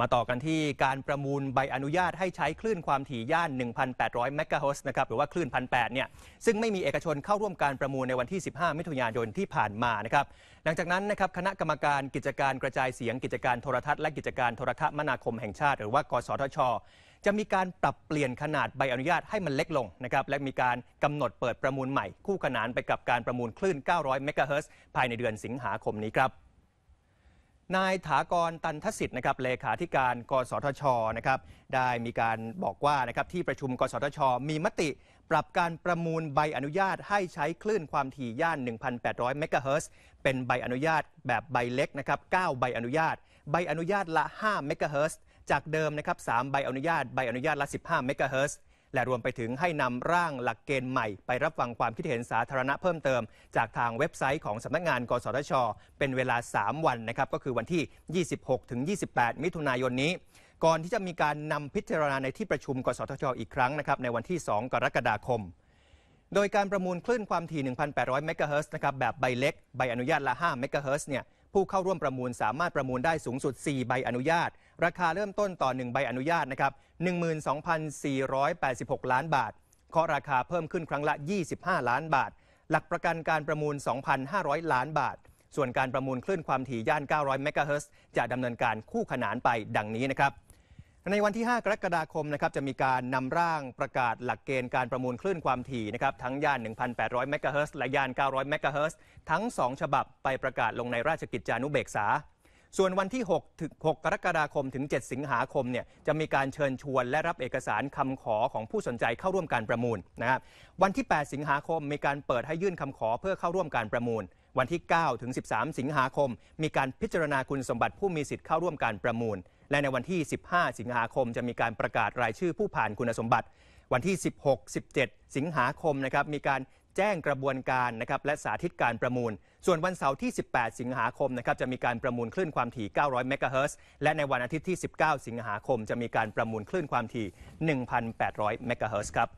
มาต่อกันที่การประมูลใบอนุญาตให้ใช้คลื่นความถี่ย่าน 1,800 เมกะเฮิรตซ์นะครับหรือว่าคลื่น 1,800 เนี่ยซึ่งไม่มีเอกชนเข้าร่วมการประมูลในวันที่ 15 มิถุนายนที่ผ่านมานะครับหลังจากนั้นนะครับคณะกรรมการกิจการกระจายเสียงกิจการโทรทัศน์และกิจการโทรคมนาคมแห่งชาติหรือว่ากสทช จะมีการปรับเปลี่ยนขนาดใบอนุญาตให้มันเล็กลงนะครับและมีการกำหนดเปิดประมูลใหม่คู่ขนานไปกับการประมูลคลื่น 900 เมกะเฮิรตซ์ภายในเดือนสิงหาคมนี้ครับนายถากรตันทสิทธิ์นะครับเลขาธิการ กสทชนะครับได้มีการบอกว่านะครับที่ประชุม กสทช มีมติปรับการประมูลใบอนุญาตให้ใช้คลื่นความถี่ย่าน 1,800 เมกะเฮิร์เป็นใบอนุญาตแบบใบเล็กนะครับ 9 ใบอนุญาต ใบอนุญาตละ 5 เมกะเฮิร์จากเดิมนะครับ 3 ใบอนุญาตใบอนุญาตละ 15 เมกะเฮิร์และรวมไปถึงให้นำร่างหลักเกณฑ์ใหม่ ไปรับฟังความคิดเห็นสาธารณะเพิ่มเติม จากทางเว็บไซต์ของสำนักงาน กสทช เป็นเวลา 3 วันนะครับก็คือวันที่ 26ถึง28 มิถุนายนนี้ ก่อนที่จะมีการนำพิจารณาในที่ประชุม กสทช อีกครั้งนะครับในวันที่ 2 กรกฎาคม โดยการประมูลคลื่นความถี่ 1,800 เมกะเฮิรต์นะครับแบบใบเล็กใบอนุญาตละ 5 เมกะเฮิรต์เนี่ยผู้เข้าร่วมประมูลสามารถประมูลได้สูงสุด 4 ใบอนุญาต ราคาเริ่มต้นต่อ 1 ใบอนุญาตนะครับ 12,486 ล้านบาทเคาะราคาเพิ่มขึ้นครั้งละ 25 ล้านบาท หลักประกันการประมูล 2,500 ล้านบาท ส่วนการประมูลคลื่นความถี่ย่าน 900 เมกะเฮิรตซ์จะดำเนินการคู่ขนานไปดังนี้นะครับในวันที่5กรกฎาคมนะครับจะมีการนำร่างประกาศหลักเกณฑ์การประมูลคลื่นความถี่นะครับทั้งย่าน 1,800เมกะเฮิรต์และย่าน 900เมกะเฮิรต์ทั้ง 2 ฉบับไปประกาศลงในราชกิจจานุเบกษาส่วนวันที่ 6 ถึง 6 กรกฎาคม ถึง 7 สิงหาคม เนี่ย จะมีการเชิญชวนและรับเอกสารคำขอของผู้สนใจเข้าร่วมการประมูลนะครับ วันที่ 8 สิงหาคม มีการเปิดให้ยื่นคำขอเพื่อเข้าร่วมการประมูล วันที่ 9 ถึง 13 สิงหาคม มีการพิจารณาคุณสมบัติผู้มีสิทธิ์เข้าร่วมการประมูล และในวันที่ 15 สิงหาคม จะมีการประกาศรายชื่อผู้ผ่านคุณสมบัติ วันที่ 16 17 สิงหาคมนะครับ มีการแจ้งกระบวนการนะครับและสาธิตการประมูลส่วนวันเสาร์ที่ 18 สิงหาคมนะครับจะมีการประมูลคลื่นความถี่ 900 เมกะเฮิรตซ์และในวันอาทิตย์ที่ 19 สิงหาคมจะมีการประมูลคลื่นความถี่ 1,800 เมกะเฮิรตซ์ครับ